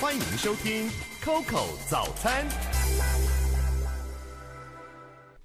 欢迎收听 Coco 早餐，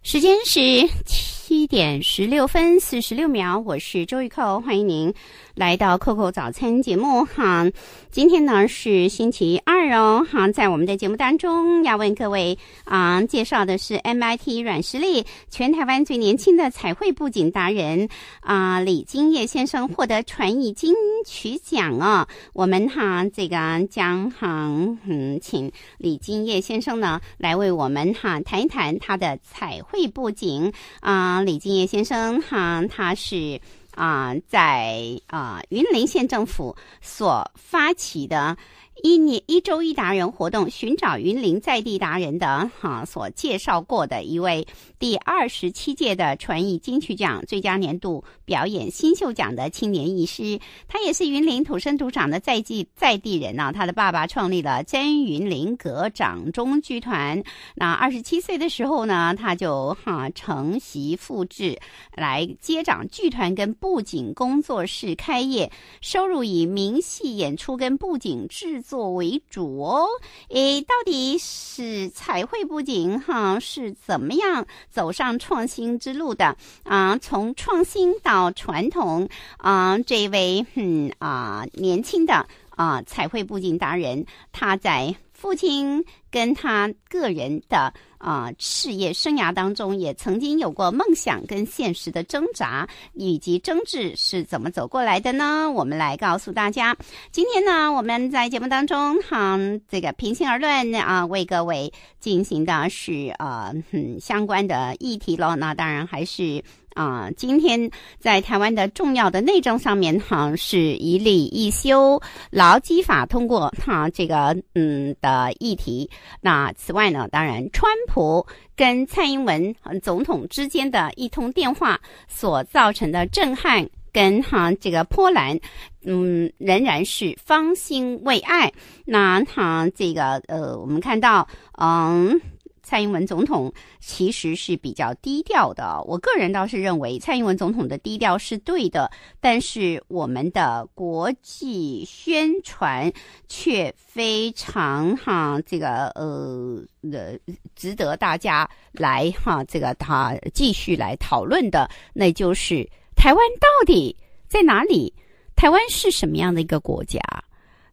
时间是七点十六分四十六秒，我是周玉蔻，欢迎您。来到《Coco 早餐》节目哈，今天呢是星期二哦哈，在我们的节目当中要问各位啊，介绍的是 MIT 软实力，全台湾最年轻的彩绘布景达人啊，李金叶先生获得传艺金曲奖哦，我们哈这个将哈嗯请李金叶先生呢来为我们哈谈一谈他的彩绘布景啊，李金叶先生哈他是。啊，在啊，云林县政府所发起的。一年一周一达人活动，寻找云林在地达人的哈，所介绍过的一位第二十七届的传艺金曲奖最佳年度表演新秀奖的青年艺师，他也是云林土生土长的在地在地人呢。他的爸爸创立了真云林阁掌中剧团，那二十七岁的时候呢，他就哈承袭复制来接掌剧团跟布景工作室开业，收入以名戏演出跟布景制。做为主哦，诶，到底是彩绘布景哈是怎么样走上创新之路的啊？从创新到传统啊，这位嗯啊年轻的啊彩绘布景达人他在。父亲跟他个人的啊事业生涯当中，也曾经有过梦想跟现实的挣扎以及争执，是怎么走过来的呢？我们来告诉大家。今天呢，我们在节目当中哈，这个平心而论啊，为各位进行的是啊相关的议题咯。那当然还是。啊，今天在台湾的重要的内政上面，哈，是以例一修劳基法通过，哈，这个嗯的议题。那此外呢，当然，川普跟蔡英文总统之间的一通电话所造成的震撼，跟哈这个波兰，嗯，仍然是方兴未艾。那哈这个呃，我们看到，嗯。蔡英文总统其实是比较低调的，我个人倒是认为蔡英文总统的低调是对的，但是我们的国际宣传却非常哈，这个呃呃，值得大家来哈，这个他继续来讨论的，那就是台湾到底在哪里？台湾是什么样的一个国家？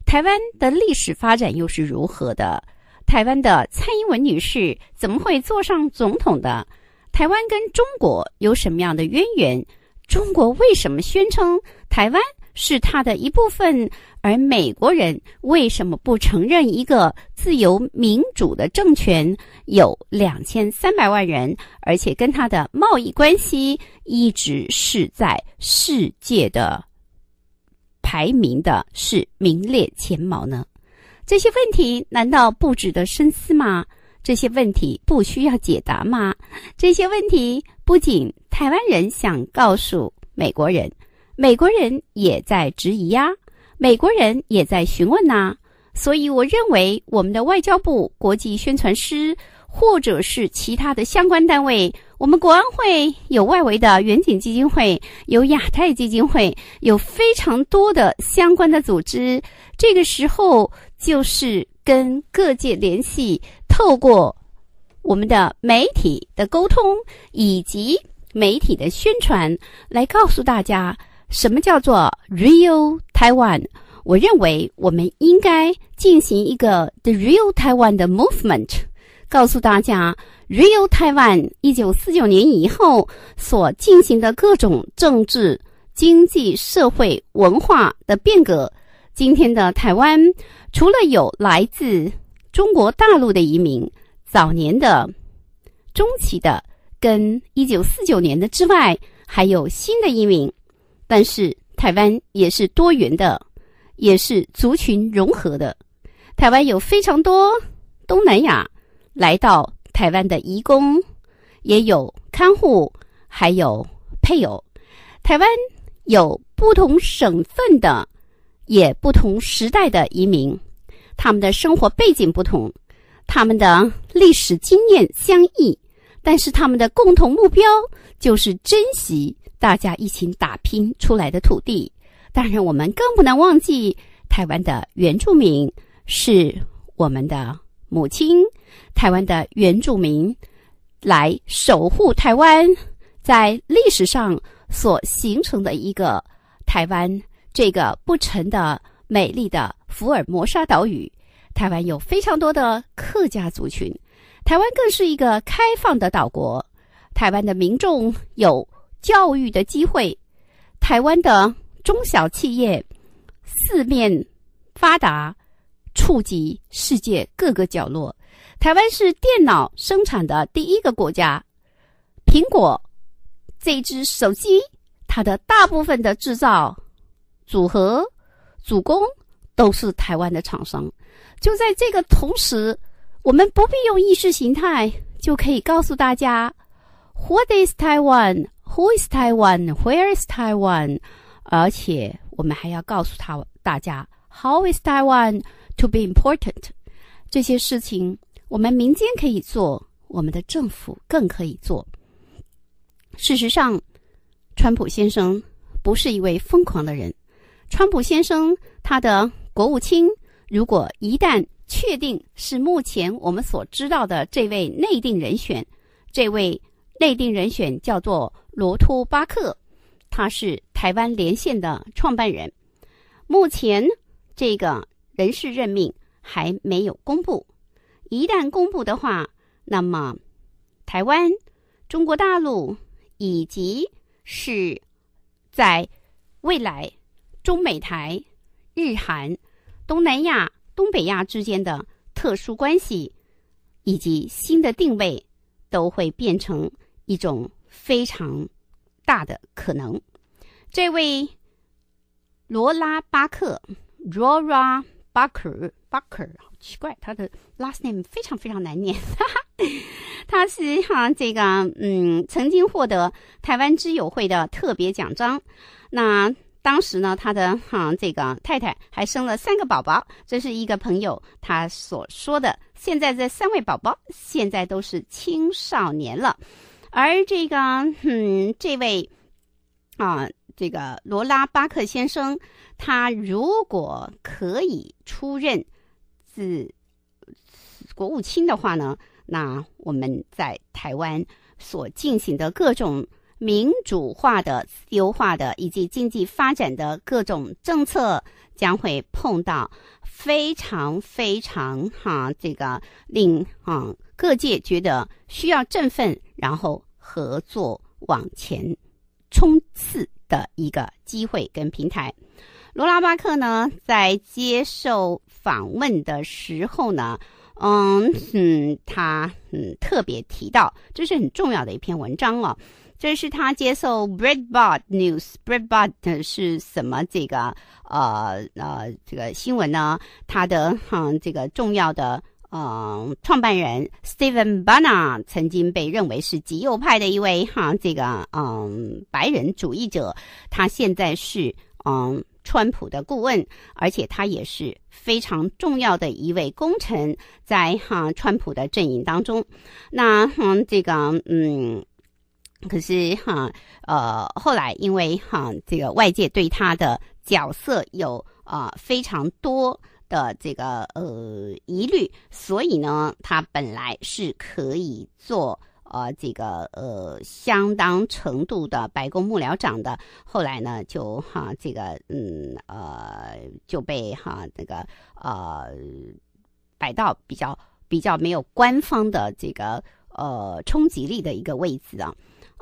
台湾的历史发展又是如何的？台湾的蔡英文女士怎么会坐上总统的？台湾跟中国有什么样的渊源？中国为什么宣称台湾是它的一部分？而美国人为什么不承认一个自由民主的政权有两千三百万人，而且跟他的贸易关系一直是在世界的排名的是名列前茅呢？这些问题难道不值得深思吗？这些问题不需要解答吗？这些问题不仅台湾人想告诉美国人，美国人也在质疑啊，美国人也在询问呐。所以，我认为我们的外交部国际宣传师，或者是其他的相关单位，我们国安会有外围的远景基金会，有亚太基金会，有非常多的相关的组织。这个时候。就是跟各界联系，透过我们的媒体的沟通以及媒体的宣传，来告诉大家什么叫做 Real Taiwan。我认为我们应该进行一个 The Real Taiwan 的 Movement，告诉大家 Real Taiwan 一九四九年以后所进行的各种政治、经济、社会、文化的变革。今天的台湾，除了有来自中国大陆的移民，早年的、中期的跟一九四九年的之外，还有新的移民。但是台湾也是多元的，也是族群融合的。台湾有非常多东南亚来到台湾的移工，也有看护，还有配偶。台湾有不同省份的。也不同时代的移民，他们的生活背景不同，他们的历史经验相异，但是他们的共同目标就是珍惜大家一起打拼出来的土地。当然，我们更不能忘记台湾的原住民是我们的母亲。台湾的原住民来守护台湾在历史上所形成的一个台湾。这个不沉的美丽的福尔摩沙岛屿，台湾有非常多的客家族群。台湾更是一个开放的岛国，台湾的民众有教育的机会，台湾的中小企业四面发达，触及世界各个角落。台湾是电脑生产的第一个国家，苹果这只手机，它的大部分的制造。组合、主攻都是台湾的厂商，就在这个同时，我们不必用意识形态就可以告诉大家，What is Taiwan? Who is Taiwan? Where is Taiwan? 而且我们还要告诉他大家，How is Taiwan to be important? 这些事情，我们民间可以做，我们的政府更可以做。事实上，川普先生不是一位疯狂的人。川普先生，他的国务卿如果一旦确定是目前我们所知道的这位内定人选，这位内定人选叫做罗托巴克，他是台湾连线的创办人。目前这个人事任命还没有公布，一旦公布的话，那么台湾、中国大陆以及是在未来。中美台、日韩、东南亚、东北亚之间的特殊关系，以及新的定位，都会变成一种非常大的可能。这位罗拉巴克 r o r a Barker），Barker，好奇怪，他的 last name 非常非常难念。他是哈这个嗯，曾经获得台湾知友会的特别奖章。那当时呢，他的哈这个太太还生了三个宝宝，这是一个朋友他所说的。现在这三位宝宝现在都是青少年了，而这个嗯，这位啊，这个罗拉巴克先生，他如果可以出任自国务卿的话呢，那我们在台湾所进行的各种。民主化的、优化的以及经济发展的各种政策将会碰到非常非常哈，这个令哈各界觉得需要振奋，然后合作往前冲刺的一个机会跟平台。罗拉巴克呢在接受访问的时候呢，嗯嗯，他嗯特别提到，这是很重要的一篇文章哦。这是他接受《Breadboard News》《Breadboard》是什么这个呃呃这个新闻呢？他的哈这个重要的嗯创办人 Steven b a n n e r 曾经被认为是极右派的一位哈这个嗯白人主义者，他现在是嗯川普的顾问，而且他也是非常重要的一位功臣在哈川普的阵营当中。那嗯这个嗯。可是哈，呃，后来因为哈，这个外界对他的角色有啊非常多的这个呃疑虑，所以呢，他本来是可以做呃这个呃相当程度的白宫幕僚长的，后来呢就哈这个嗯呃就被哈那个呃摆到比较比较没有官方的这个呃冲击力的一个位置啊。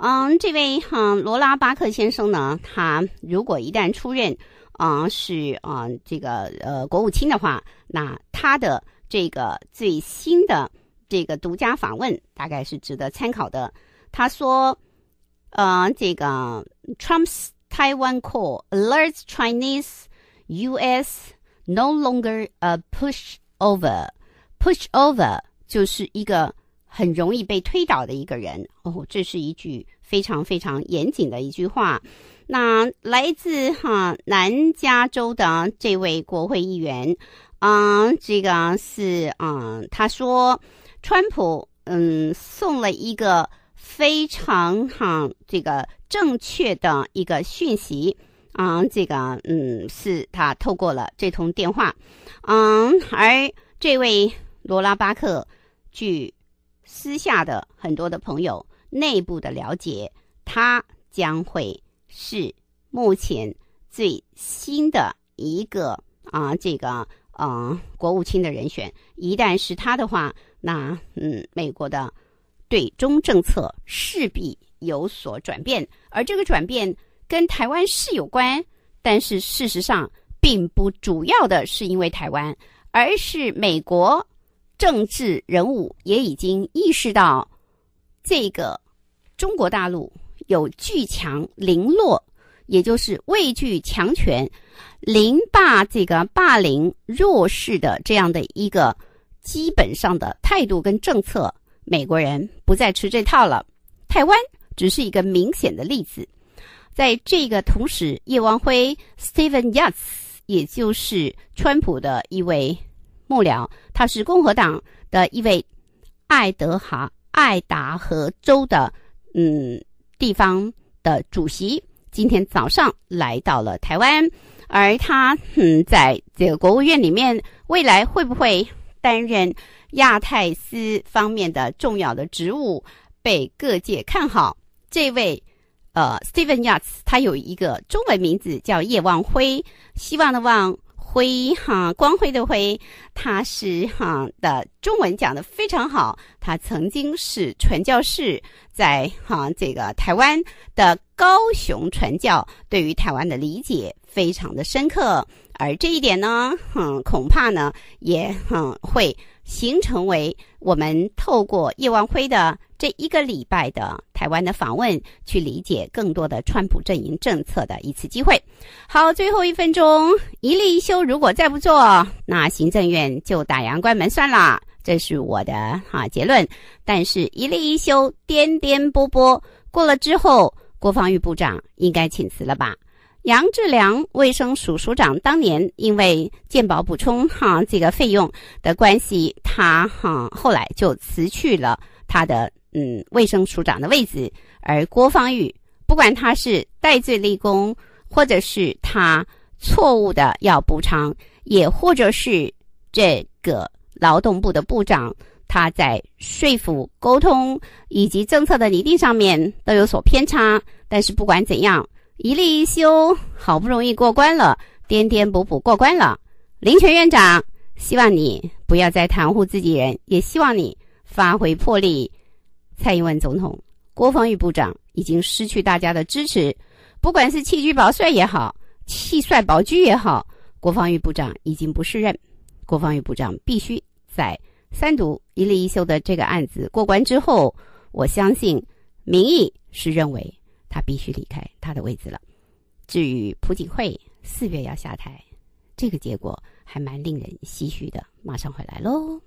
嗯，这位哈罗拉巴克先生呢，他如果一旦出任啊，是啊，这个呃国务卿的话，那他的这个最新的这个独家访问大概是值得参考的。他说，呃，这个 Trump's Taiwan call alerts Chinese U.S. no longer a pushover。pushover 就是一个。很容易被推倒的一个人哦，这是一句非常非常严谨的一句话。那来自哈南加州的这位国会议员，嗯，这个是嗯，他说，川普嗯送了一个非常哈这个正确的一个讯息啊，这个嗯是他透过了这通电话，嗯，而这位罗拉巴克据。私下的很多的朋友内部的了解，他将会是目前最新的一个啊，这个啊国务卿的人选。一旦是他的话，那嗯，美国的对中政策势必有所转变，而这个转变跟台湾是有关，但是事实上并不主要的是因为台湾，而是美国。政治人物也已经意识到，这个中国大陆有巨强凌弱，也就是畏惧强权、凌霸这个霸凌弱势的这样的一个基本上的态度跟政策，美国人不再吃这套了。台湾只是一个明显的例子。在这个同时，叶光辉 （Steven Yates） 也就是川普的一位。幕僚，他是共和党的一位，爱德哈、爱达荷州的嗯地方的主席。今天早上来到了台湾，而他嗯在这个国务院里面，未来会不会担任亚太司方面的重要的职务，被各界看好。这位呃，Steven Yats，他有一个中文名字叫叶望辉，希望的望。辉哈，光辉的辉，他是哈的中文讲得非常好。他曾经是传教士，在哈这个台湾的高雄传教，对于台湾的理解非常的深刻。而这一点呢，哼，恐怕呢，也哼会形成为我们透过叶望辉的。这一个礼拜的台湾的访问，去理解更多的川普阵营政策的一次机会。好，最后一分钟，一例一休，如果再不做，那行政院就打烊关门算了。这是我的哈结论。但是，一例一休颠颠波波过了之后，国防部部长应该请辞了吧？杨志良卫生署署长当年因为健保补充哈这个费用的关系，他哈后来就辞去了他的。嗯，卫生署长的位置，而郭芳玉，不管他是戴罪立功，或者是他错误的要补偿，也或者是这个劳动部的部长，他在说服、沟通以及政策的拟定上面都有所偏差。但是不管怎样，一例一休好不容易过关了，颠颠簸簸过关了。林权院长，希望你不要再袒护自己人，也希望你发挥魄力。蔡英文总统、国防玉部长已经失去大家的支持，不管是弃居保帅也好，弃帅保居也好，国防玉部长已经不胜任。国防玉部长必须在三读一立一修的这个案子过关之后，我相信民意是认为他必须离开他的位置了。至于朴槿惠四月要下台，这个结果还蛮令人唏嘘的。马上回来喽。